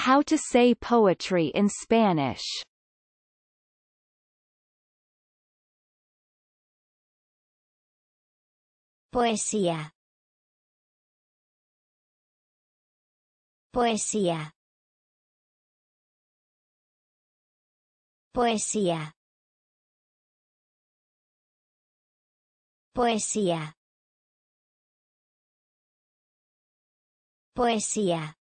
How to Say Poetry in Spanish Poesía Poesía Poesía Poesía Poesía